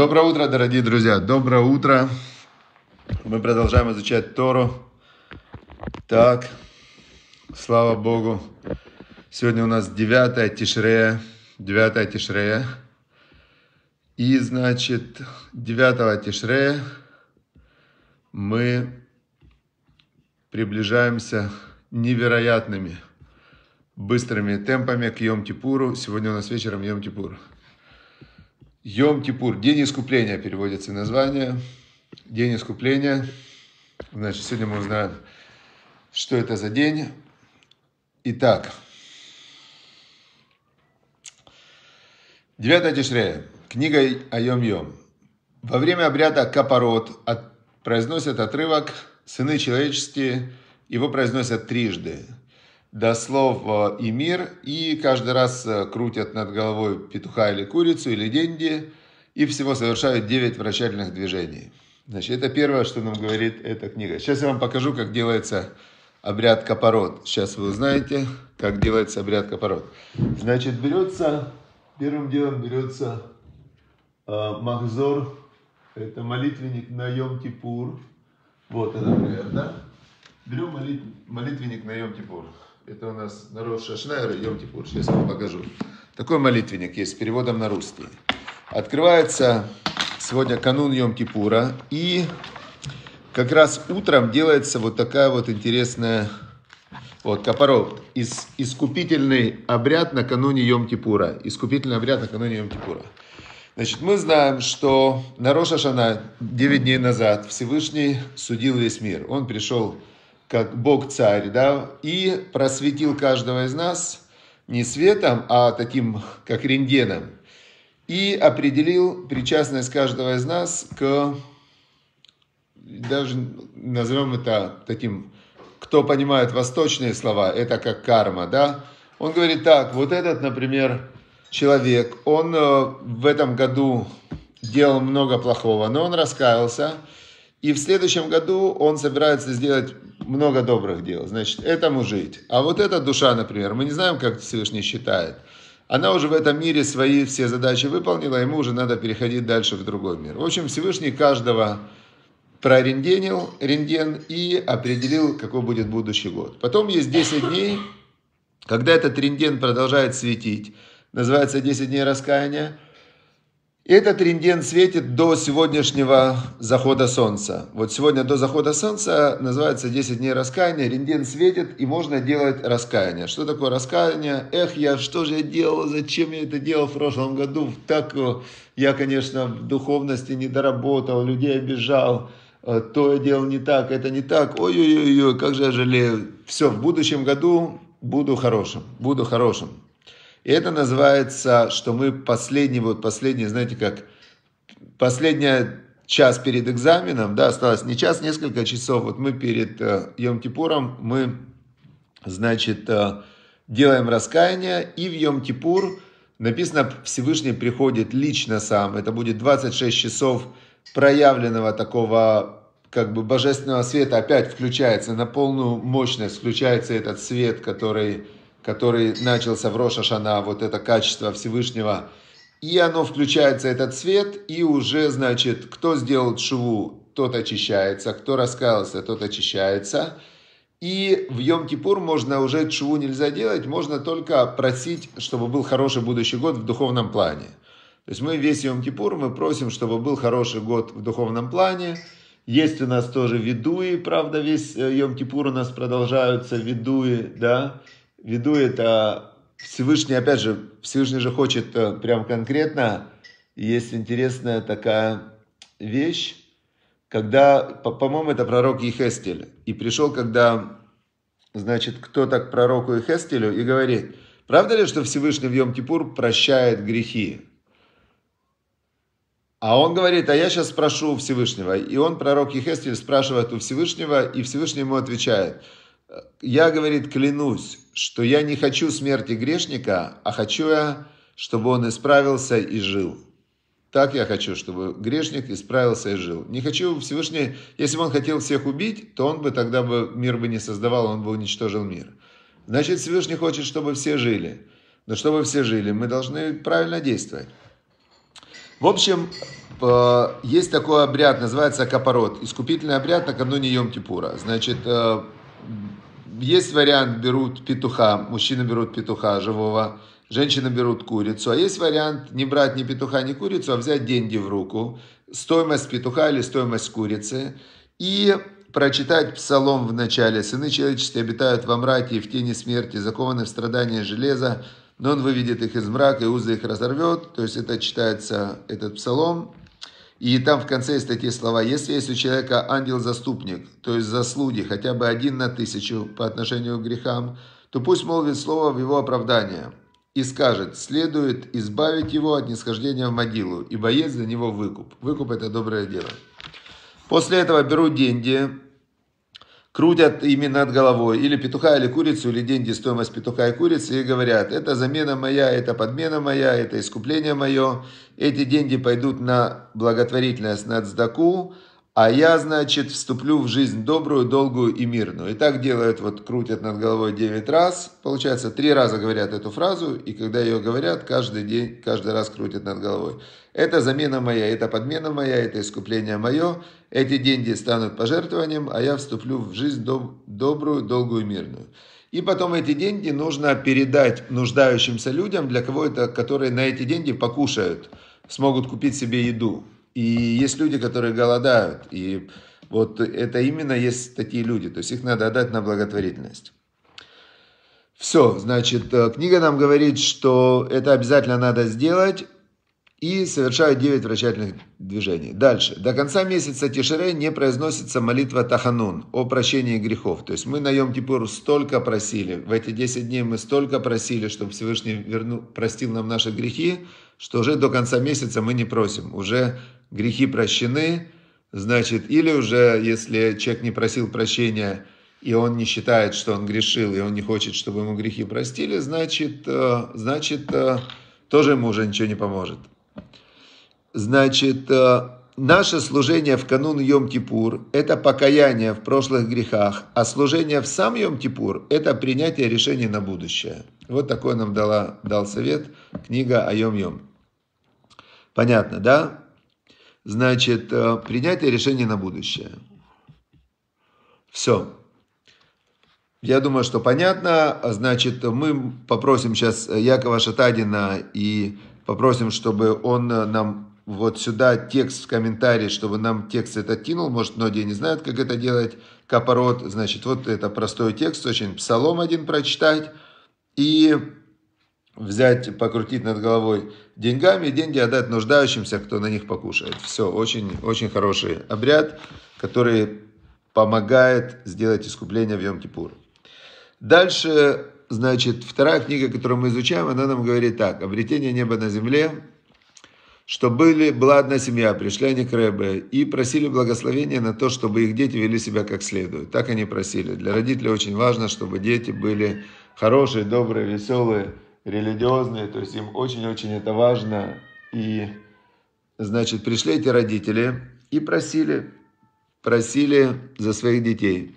Доброе утро, дорогие друзья! Доброе утро! Мы продолжаем изучать Тору. Так, слава Богу. Сегодня у нас 9 Тишрея. 9 Тишрея. И, значит, 9 Тишрея мы приближаемся невероятными быстрыми темпами к Йом-Типуру. Сегодня у нас вечером Йом-Типур. Йом-Кипур, день искупления переводится название. День искупления. Значит, сегодня мы узнаем, что это за день. Итак, девятая Тишрея, книга Айом-Йом. Во время обряда Капарот от, произносят отрывок «Сыны человеческие», его произносят трижды – до слов э, и мир, и каждый раз э, крутят над головой петуха или курицу, или денди, и всего совершают 9 вращательных движений. Значит, это первое, что нам говорит эта книга. Сейчас я вам покажу, как делается обряд копорот. Сейчас вы узнаете, как делается обряд копорот. Значит, берется, первым делом берется э, махзор, это молитвенник на Йом-Кипур. Вот, это, например, да? Берем молит, молитвенник на Йом-Кипур. Это у нас на Роша Йом Кипур, сейчас вам покажу. Такой молитвенник есть с переводом на русский. Открывается сегодня канун Йом Кипура, и как раз утром делается вот такая вот интересная вот, капоров, из искупительный обряд накануне Йом-Кипура. Искупительный обряд накануне Йом-Кипура. Значит, мы знаем, что на Роша 9 дней назад Всевышний судил весь мир. Он пришел как Бог-царь, да, и просветил каждого из нас не светом, а таким, как рентгеном, и определил причастность каждого из нас к, даже назовем это таким, кто понимает восточные слова, это как карма, да, он говорит так, вот этот, например, человек, он э, в этом году делал много плохого, но он раскаялся, и в следующем году он собирается сделать много добрых дел, значит, этому жить. А вот эта душа, например, мы не знаем, как Всевышний считает. Она уже в этом мире свои все задачи выполнила, ему уже надо переходить дальше в другой мир. В общем, Всевышний каждого прорентгенил рентген и определил, какой будет будущий год. Потом есть 10 дней, когда этот рентген продолжает светить, называется 10 дней раскаяния, этот рентген светит до сегодняшнего захода солнца. Вот сегодня до захода солнца называется 10 дней раскаяния. Рентген светит, и можно делать раскаяние. Что такое раскаяние? Эх, я что же я делал, зачем я это делал в прошлом году? Так я, конечно, в духовности не доработал, людей обижал, э, то я делал не так, это не так. Ой-ой-ой, как же я жалею. Все, в будущем году буду хорошим, буду хорошим. И это называется, что мы последний, вот последний, знаете, как последняя час перед экзаменом, да, осталось не час, несколько часов, вот мы перед э, Йом-Типуром, мы, значит, э, делаем раскаяние, и в Йом-Типур написано, Всевышний приходит лично сам, это будет 26 часов проявленного такого как бы божественного света опять включается на полную мощность, включается этот свет, который который начался в Рошашана, вот это качество Всевышнего, и оно включается, этот свет, и уже, значит, кто сделал шву, тот очищается, кто раскаялся, тот очищается. И в Йом-Кипур можно уже шву нельзя делать, можно только просить, чтобы был хороший будущий год в духовном плане. То есть мы весь Йом-Кипур, мы просим, чтобы был хороший год в духовном плане. Есть у нас тоже ведуи, правда, весь э, Йом-Кипур у нас продолжаются ведуи, да, веду это Всевышний, опять же, Всевышний же хочет э, прям конкретно. Есть интересная такая вещь, когда, по-моему, это пророк Ехестель. И пришел, когда, значит, кто-то к пророку Ехестелю и говорит, правда ли, что Всевышний в йом прощает грехи? А он говорит, а я сейчас спрошу у Всевышнего. И он, пророк Ехестель, спрашивает у Всевышнего, и Всевышний ему отвечает – я, говорит, клянусь, что я не хочу смерти грешника, а хочу я, чтобы он исправился и жил. Так я хочу, чтобы грешник исправился и жил. Не хочу Всевышний, если бы он хотел всех убить, то он бы тогда бы мир бы не создавал, он бы уничтожил мир. Значит, Всевышний хочет, чтобы все жили. Но чтобы все жили, мы должны правильно действовать. В общем, э, есть такой обряд, называется капород, искупительный обряд накануне Йом-Типура. Значит, э, есть вариант, берут петуха, мужчины берут петуха живого, женщины берут курицу, а есть вариант не брать ни петуха, ни курицу, а взять деньги в руку, стоимость петуха или стоимость курицы, и прочитать псалом в начале. «Сыны человеческие обитают во мраке и в тени смерти, закованы в страдания железа, но он выведет их из мрака, и узы их разорвет». То есть это читается этот псалом. И там в конце статьи слова. Если есть у человека ангел-заступник, то есть заслуги, хотя бы один на тысячу по отношению к грехам, то пусть молвит слово в его оправдание и скажет, следует избавить его от нисхождения в могилу, ибо есть за него выкуп. Выкуп – это доброе дело. После этого беру деньги, крутят ими над головой, или петуха, или курицу, или деньги, стоимость петуха и курицы, и говорят, это замена моя, это подмена моя, это искупление мое, эти деньги пойдут на благотворительность, на цдаку, а я, значит, вступлю в жизнь добрую, долгую и мирную. И так делают, вот крутят над головой 9 раз. Получается, 3 раза говорят эту фразу, и когда ее говорят, каждый день, каждый раз крутят над головой. Это замена моя, это подмена моя, это искупление мое. Эти деньги станут пожертвованием, а я вступлю в жизнь доб- добрую, долгую и мирную. И потом эти деньги нужно передать нуждающимся людям, для кого это, которые на эти деньги покушают, смогут купить себе еду. И есть люди, которые голодают. И вот это именно есть такие люди. То есть их надо отдать на благотворительность. Все, значит, э, книга нам говорит, что это обязательно надо сделать. И совершают 9 вращательных движений. Дальше. До конца месяца Тишерей не произносится молитва Таханун о прощении грехов. То есть мы на Йом Кипур столько просили, в эти 10 дней мы столько просили, чтобы Всевышний верну, простил нам наши грехи, что уже до конца месяца мы не просим. Уже грехи прощены, значит, или уже, если человек не просил прощения, и он не считает, что он грешил, и он не хочет, чтобы ему грехи простили, значит, э, значит э, тоже ему уже ничего не поможет. Значит, э, наше служение в канун Йом-Кипур типур это покаяние в прошлых грехах, а служение в сам Йом-Кипур типур это принятие решений на будущее. Вот такой нам дала, дал совет книга о Йом-Йом. Понятно, да? Значит, э, принятие решения на будущее. Все. Я думаю, что понятно. Значит, мы попросим сейчас э, Якова Шатадина и попросим, чтобы он э, нам вот сюда текст в комментарии, чтобы нам текст этот кинул. Может, многие не знают, как это делать. Капорот, значит, вот это простой текст, очень псалом один прочитать. И взять, покрутить над головой деньгами, деньги отдать нуждающимся, кто на них покушает. Все, очень, очень хороший обряд, который помогает сделать искупление в Йом-Кипур. Дальше, значит, вторая книга, которую мы изучаем, она нам говорит так. «Обретение неба на земле», что были, была одна семья, пришли они к Рэбе и просили благословения на то, чтобы их дети вели себя как следует. Так они просили. Для родителей очень важно, чтобы дети были хорошие, добрые, веселые, религиозные, то есть им очень-очень это важно. И, значит, пришли эти родители и просили, просили за своих детей.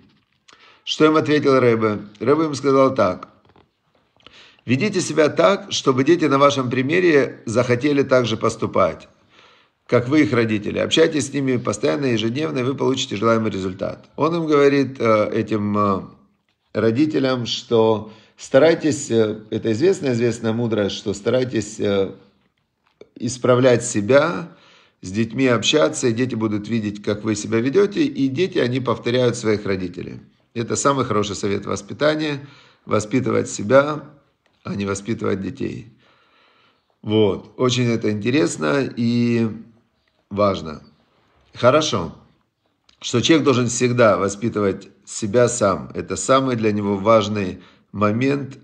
Что им ответил Рэбе? Рэбе им сказал так. Ведите себя так, чтобы дети на вашем примере захотели так же поступать, как вы их родители. Общайтесь с ними постоянно, ежедневно, и вы получите желаемый результат. Он им говорит э, этим э, родителям, что Старайтесь, э, это известная, известная мудрость, что старайтесь э, исправлять себя, с детьми общаться, и дети будут видеть, как вы себя ведете, и дети, они повторяют своих родителей. Это самый хороший совет воспитания, воспитывать себя, а не воспитывать детей. Вот, очень это интересно и важно. Хорошо, что человек должен всегда воспитывать себя сам. Это самый для него важный момент,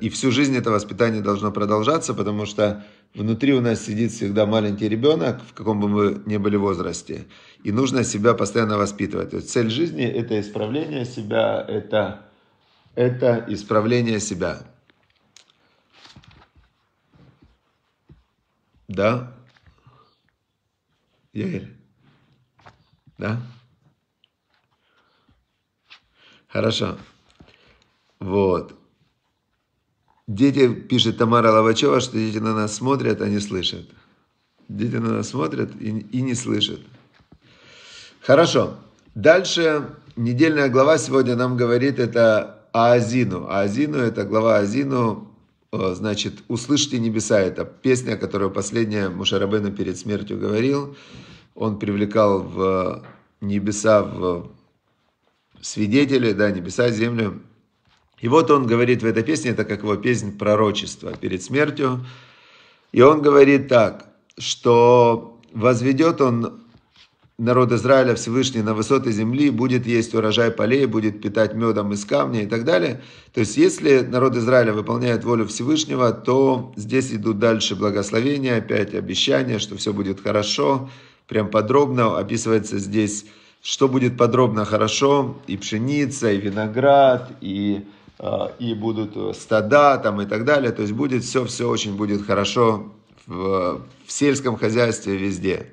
и всю жизнь это воспитание должно продолжаться, потому что внутри у нас сидит всегда маленький ребенок, в каком бы мы ни были возрасте, и нужно себя постоянно воспитывать. То есть цель жизни – это исправление себя, это, это исправление себя. Да? Яэль? Да? Хорошо. Вот. Дети, пишет Тамара Ловачева, что дети на нас смотрят, а не слышат. Дети на нас смотрят и, и не слышат. Хорошо. Дальше недельная глава сегодня нам говорит это Азину. Азину это глава Азину э, значит, «Услышьте небеса». Это песня, которую последняя Мушарабену перед смертью говорил. Он привлекал в небеса, в свидетели, да, небеса, землю, и вот он говорит в этой песне, это как его песнь пророчества перед смертью. И он говорит так, что возведет он народ Израиля Всевышний на высоты земли, будет есть урожай полей, будет питать медом из камня и так далее. То есть, если народ Израиля выполняет волю Всевышнего, то здесь идут дальше благословения, опять обещания, что все будет хорошо. Прям подробно описывается здесь, что будет подробно хорошо, и пшеница, и виноград, и Э, и будут э, стада там и так далее. То есть будет все, все очень будет хорошо в, в сельском хозяйстве везде.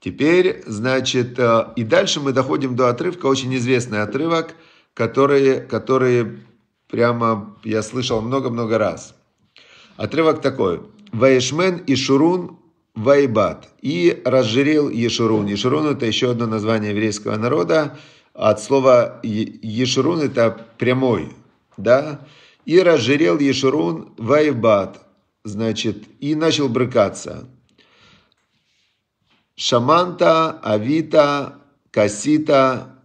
Теперь, значит, э, и дальше мы доходим до отрывка, очень известный отрывок, который, который прямо я слышал много-много раз. Отрывок такой. Ваишмен и Шурун Вайбат. И разжирел Ешурун. Ешурун – это еще одно название еврейского народа. От слова Ешерун это прямой, да? И разжирел Ешерун Вайбат, значит, и начал брыкаться. Шаманта, Авита, Касита,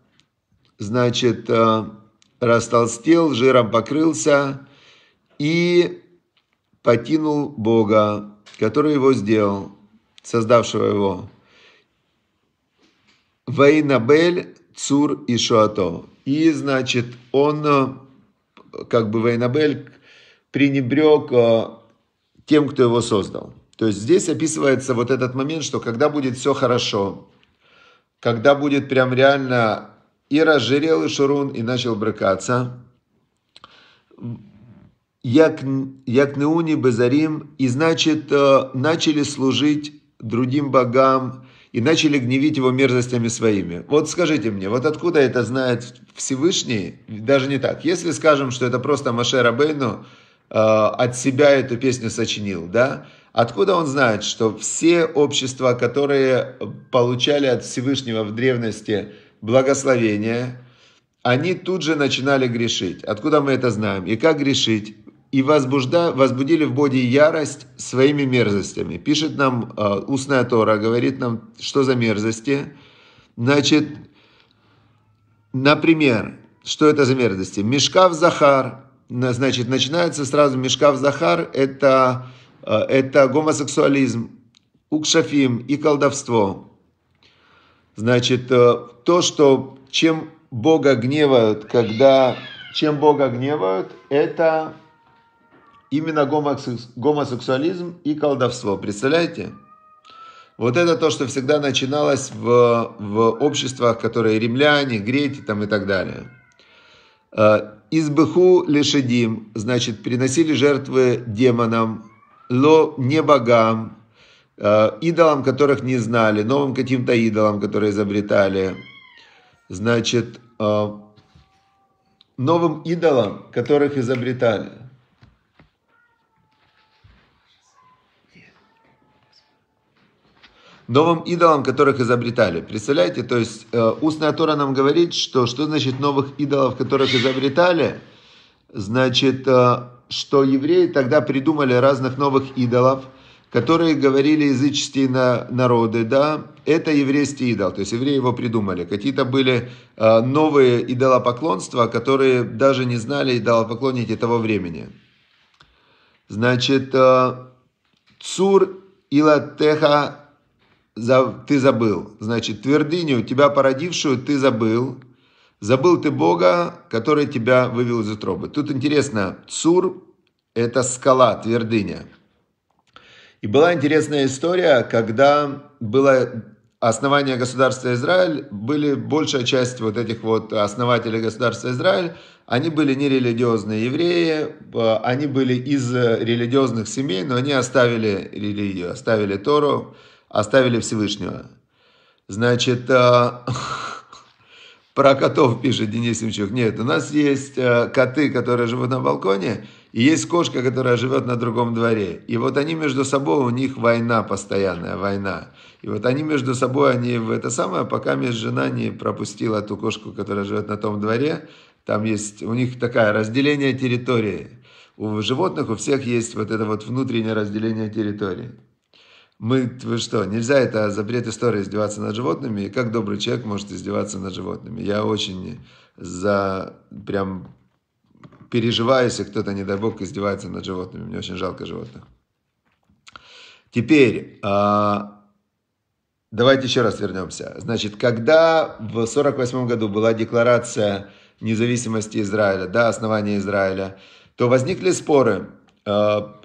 значит, э, растолстел, жиром покрылся и покинул Бога, который его сделал, создавшего его. Ваинабель Цур и Шуато. И, значит, он, э, как бы Вейнабель, пренебрег э, тем, кто его создал. То есть здесь описывается вот этот момент, что когда будет все хорошо, когда будет прям реально и разжирел и Шурун, и начал брыкаться, як, як неуни Безарим, и значит э, начали служить другим богам, и начали гневить его мерзостями своими. Вот скажите мне, вот откуда это знает Всевышний? Даже не так. Если скажем, что это просто Маше Рабейну э, от себя эту песню сочинил, да? Откуда он знает, что все общества, которые получали от Всевышнего в древности благословение, они тут же начинали грешить? Откуда мы это знаем? И как грешить? и возбужда, возбудили в Боди ярость своими мерзостями. Пишет нам э, устная Тора, говорит нам, что за мерзости. Значит, например, что это за мерзости? Мешкав Захар, значит, начинается сразу Мешкав Захар, это, э, это гомосексуализм, укшафим и колдовство. Значит, э, то, что чем Бога гневают, когда чем Бога гневают, это Именно гомосексуализм и колдовство. Представляете? Вот это то, что всегда начиналось в, в обществах, которые римляне, греки там и так далее. Э, Избыху лешедим, значит, приносили жертвы демонам, но не богам, э, идолам, которых не знали, новым каким-то идолам, которые изобретали. Значит, э, новым идолам, которых изобретали. новым идолам, которых изобретали. Представляете, то есть э, устная Тора нам говорит, что что значит новых идолов, которых изобретали? Значит, э, что евреи тогда придумали разных новых идолов, которые говорили языческие на, народы, да, это еврейский идол, то есть евреи его придумали. Какие-то были э, новые идолопоклонства, которые даже не знали идолопоклонники того времени. Значит, э, Цур Илатеха ты забыл. Значит, твердыню, тебя породившую, ты забыл. Забыл ты Бога, который тебя вывел из утробы. Тут интересно, Цур – это скала, твердыня. И была интересная история, когда было основание государства Израиль, были большая часть вот этих вот основателей государства Израиль, они были не религиозные евреи, э, они были из религиозных семей, но они оставили религию, оставили Тору, оставили Всевышнего. Значит, э, про котов пишет Денис Семчук. Нет, у нас есть э, коты, которые живут на балконе, и есть кошка, которая живет на другом дворе. И вот они между собой, у них война постоянная, война. И вот они между собой, они в это самое, пока мисс жена не пропустила ту кошку, которая живет на том дворе, там есть, у них такая разделение территории. У животных у всех есть вот это вот внутреннее разделение территории мы, вы что, нельзя, это а запрет истории издеваться над животными, как добрый человек может издеваться над животными. Я очень за, прям переживаю, если кто-то, не дай бог, издевается над животными. Мне очень жалко животных. Теперь, а, давайте еще раз вернемся. Значит, когда в 1948 году была декларация независимости Израиля, да, основания Израиля, то возникли споры, а,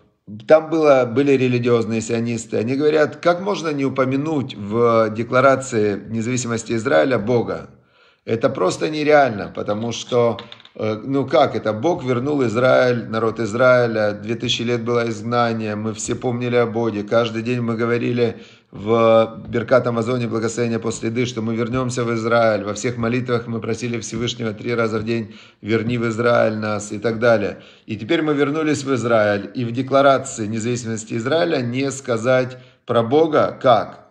там было, были религиозные сионисты. Они говорят, как можно не упомянуть в декларации независимости Израиля Бога? Это просто нереально, потому что, э, ну как это, Бог вернул Израиль, народ Израиля, 2000 лет было изгнание, мы все помнили о Боге, каждый день мы говорили в Беркат Амазоне благословение после еды, что мы вернемся в Израиль. Во всех молитвах мы просили Всевышнего три раза в день «верни в Израиль нас» и так далее. И теперь мы вернулись в Израиль, и в декларации независимости Израиля не сказать про Бога как?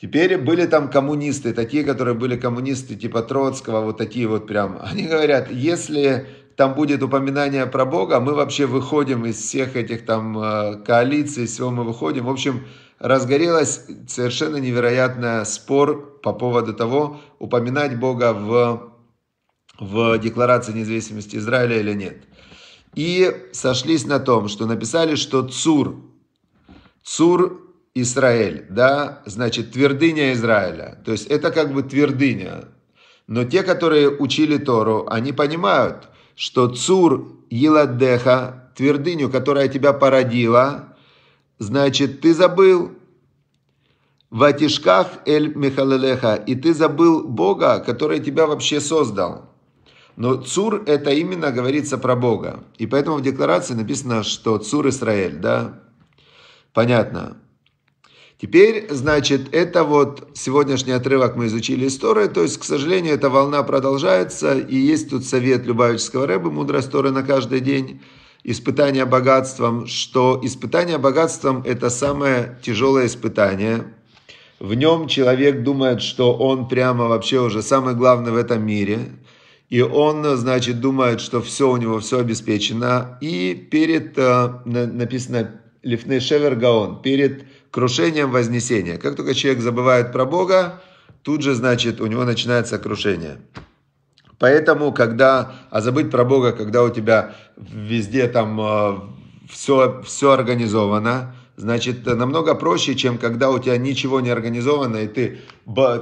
Теперь были там коммунисты, такие, которые были коммунисты типа Троцкого, вот такие вот прям. Они говорят, если там будет упоминание про Бога, мы вообще выходим из всех этих там э, коалиций, из всего мы выходим. В общем, разгорелась совершенно невероятный спор по поводу того, упоминать Бога в, в Декларации независимости Израиля или нет. И сошлись на том, что написали, что Цур, Цур Израиль, да, значит, твердыня Израиля. То есть это как бы твердыня. Но те, которые учили Тору, они понимают, что Цур Еладеха, твердыню, которая тебя породила, Значит, ты забыл. Ватишках эль Михалелеха. И ты забыл Бога, который тебя вообще создал. Но Цур это именно говорится про Бога. И поэтому в декларации написано, что Цур Исраэль, да? Понятно. Теперь, значит, это вот сегодняшний отрывок мы изучили из Торы, то есть, к сожалению, эта волна продолжается, и есть тут совет Любавического Рэба, мудрость Торы на каждый день испытание богатством, что испытание богатством – это самое тяжелое испытание. В нем человек думает, что он прямо вообще уже самый главный в этом мире. И он, значит, думает, что все у него, все обеспечено. И перед, э, написано Лифней Шевер Гаон, перед крушением вознесения. Как только человек забывает про Бога, тут же, значит, у него начинается крушение. Поэтому, когда, а забыть про Бога, когда у тебя везде там э, все, все организовано, значит, э, намного проще, чем когда у тебя ничего не организовано, и ты,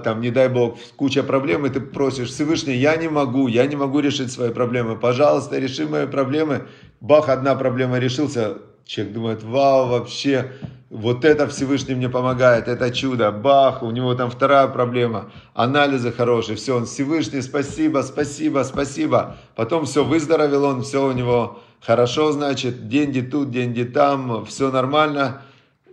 там, не дай бог, куча проблем, и ты просишь Всевышний, я не могу, я не могу решить свои проблемы, пожалуйста, реши мои проблемы. Бах, одна проблема решился, человек думает, вау, вообще, вот это Всевышний мне помогает, это чудо, бах, у него там вторая проблема, анализы хорошие, все, он Всевышний, спасибо, спасибо, спасибо. Потом все, выздоровел он, все у него хорошо, значит, деньги тут, деньги там, все нормально.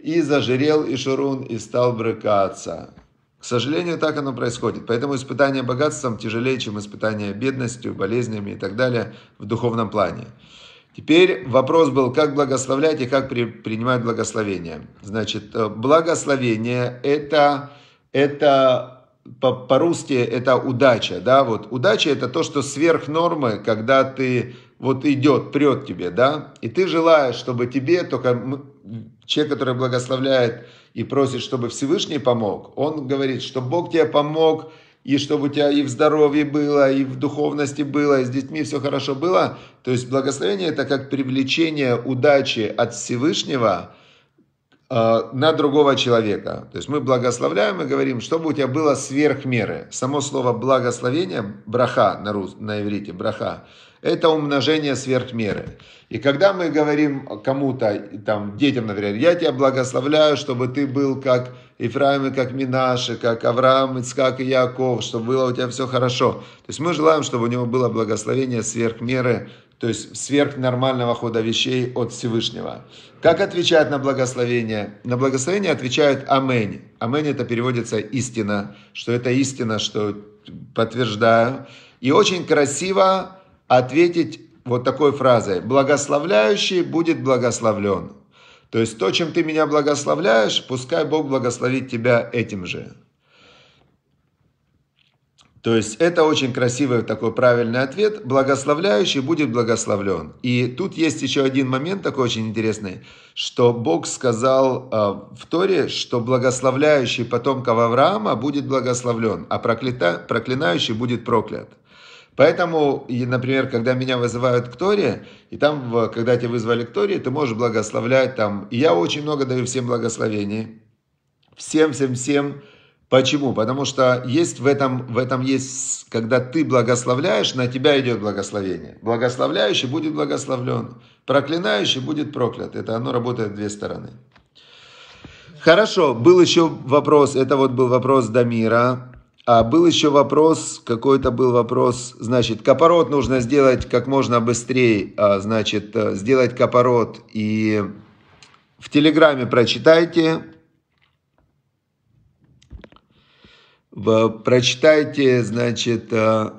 И зажирел и Шурун, и стал брыкаться. К сожалению, так оно происходит. Поэтому испытание богатством тяжелее, чем испытание бедностью, болезнями и так далее в духовном плане. Теперь вопрос был, как благословлять и как при, принимать благословение. Значит, э, благословение это, это по, по-русски это удача, да, вот удача это то, что сверх нормы, когда ты вот идет, прет тебе, да, и ты желаешь, чтобы тебе только человек, который благословляет и просит, чтобы Всевышний помог, он говорит, что Бог тебе помог, и чтобы у тебя и в здоровье было, и в духовности было, и с детьми все хорошо было. То есть благословение это как привлечение удачи от Всевышнего э, на другого человека. То есть мы благословляем и говорим, чтобы у тебя было сверх меры. Само слово благословение, браха на, рус, на иврите, браха, это умножение сверх меры. И когда мы говорим кому-то, там, детям, например, я тебя благословляю, чтобы ты был как Ифраим и как Минаши, как Авраам, Ицкак и Яков, чтобы было у тебя все хорошо. То есть мы желаем, чтобы у него было благословение сверх меры, то есть сверх нормального хода вещей от Всевышнего. Как отвечают на благословение? На благословение отвечают Амень. Амень это переводится истина, что это истина, что подтверждаю. И очень красиво ответить вот такой фразой. Благословляющий будет благословлен. То есть то, чем ты меня благословляешь, пускай Бог благословит тебя этим же. То есть это очень красивый такой правильный ответ. Благословляющий будет благословлен. И тут есть еще один момент такой очень интересный, что Бог сказал э, в Торе, что благословляющий потомков Авраама будет благословлен, а проклята, проклинающий будет проклят. Поэтому, и, например, когда меня вызывают к Торе, и там, когда тебя вызвали к Торе, ты можешь благословлять там. И я очень много даю всем благословений. Всем, всем, всем. Почему? Потому что есть в этом, в этом есть, когда ты благословляешь, на тебя идет благословение. Благословляющий будет благословлен, проклинающий будет проклят. Это оно работает две стороны. Хорошо, был еще вопрос, это вот был вопрос Дамира. А был еще вопрос, какой-то был вопрос, значит, копорот нужно сделать как можно быстрее, а, значит, э, сделать копорот. И в Телеграме прочитайте, прочитайте, значит, э,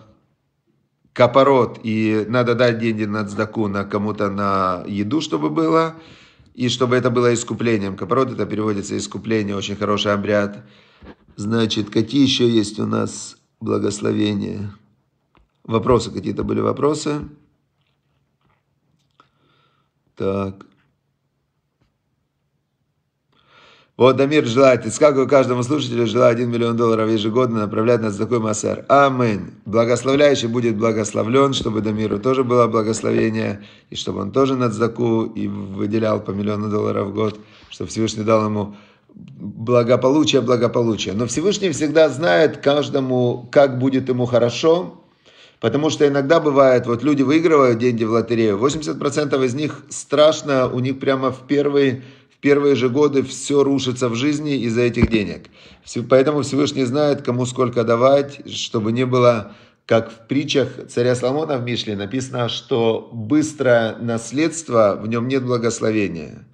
копорот, и надо дать деньги на цдаку, на кому-то на еду, чтобы было, и чтобы это было искуплением. Копорот это переводится искупление, очень хороший обряд. Значит, какие еще есть у нас благословения? Вопросы какие-то были вопросы? Так. Вот Дамир желает, Искаку каждому слушателю желаю 1 миллион долларов ежегодно направлять на такой массер. Амин. Благословляющий будет благословлен, чтобы Дамиру тоже было благословение, и чтобы он тоже на Цдаку и выделял по миллиону долларов в год, чтобы Всевышний дал ему благополучие, благополучие. Но Всевышний всегда знает каждому, как будет ему хорошо, потому что иногда бывает, вот люди выигрывают деньги в лотерею, 80% из них страшно, у них прямо в первые, в первые же годы все рушится в жизни из-за этих денег. Поэтому Всевышний знает, кому сколько давать, чтобы не было как в притчах царя Соломона в Мишле написано, что быстрое наследство, в нем нет благословения.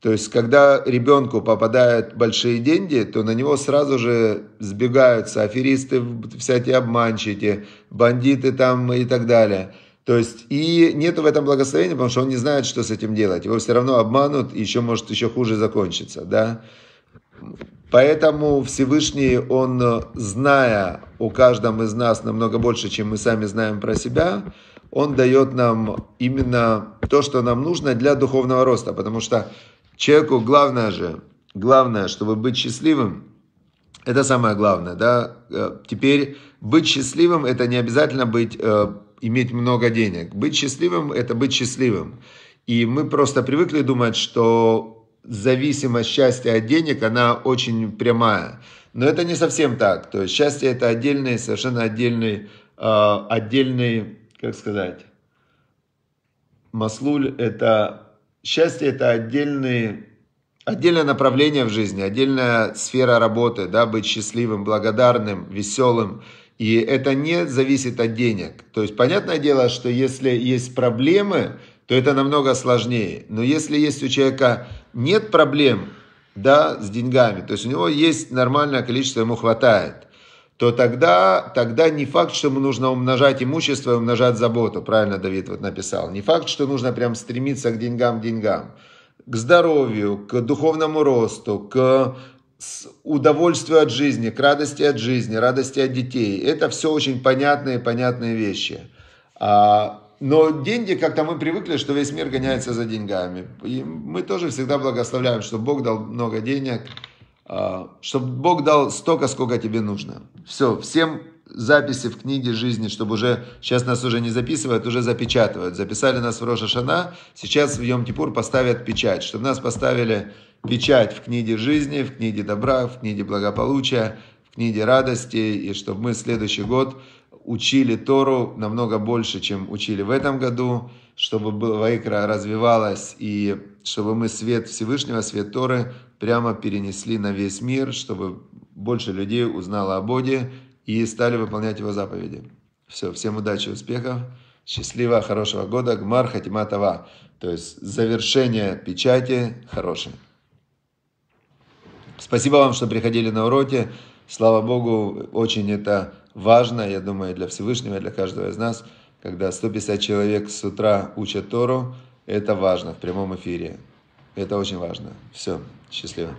То есть, когда ребенку попадают большие деньги, то на него сразу же сбегаются аферисты, всякие обманщики, бандиты там и так далее. То есть, и нет в этом благословения, потому что он не знает, что с этим делать. Его все равно обманут, и еще, может, еще хуже закончиться, да. Поэтому Всевышний, Он, зная о каждом из нас намного больше, чем мы сами знаем про себя, Он дает нам именно то, что нам нужно для духовного роста. Потому что Человеку главное же, главное, чтобы быть счастливым, это самое главное, да. Э, теперь быть счастливым это не обязательно быть, э, иметь много денег. Быть счастливым это быть счастливым. И мы просто привыкли думать, что зависимость счастья от денег, она очень прямая. Но это не совсем так. То есть счастье это отдельный, совершенно отдельный, э, отдельный, как сказать, маслуль это счастье это отдельный, отдельное направление в жизни, отдельная сфера работы, да, быть счастливым, благодарным, веселым. И это не зависит от денег. То есть, понятное дело, что если есть проблемы, то это намного сложнее. Но если есть у человека нет проблем, да, с деньгами, то есть у него есть нормальное количество, ему хватает, то тогда, тогда не факт, что нужно умножать имущество и умножать заботу. Правильно Давид вот написал. Не факт, что нужно прям стремиться к деньгам, деньгам. К здоровью, к духовному росту, к удовольствию от жизни, к радости от жизни, радости от детей. Это все очень понятные, понятные вещи. А, но деньги, как-то мы привыкли, что весь мир гоняется за деньгами. И мы тоже всегда благословляем, что Бог дал много денег, а, чтобы Бог дал столько, сколько тебе нужно. Все, всем записи в книге жизни, чтобы уже, сейчас нас уже не записывают, уже запечатывают. Записали нас в Роша Шана, сейчас в йом поставят печать, чтобы нас поставили печать в книге жизни, в книге добра, в книге благополучия, в книге радости, и чтобы мы следующий год учили Тору намного больше, чем учили в этом году, чтобы Ваикра развивалась, и чтобы мы свет Всевышнего, свет Торы прямо перенесли на весь мир, чтобы больше людей узнало о Боге и стали выполнять его заповеди. Все, всем удачи, успехов, счастливо, хорошего года, гмар хатиматова, то есть завершение печати хорошее. Спасибо вам, что приходили на уроки. Слава Богу, очень это важно, я думаю, для Всевышнего, для каждого из нас, когда 150 человек с утра учат Тору, это важно в прямом эфире. Это очень важно. Все. Счастливо.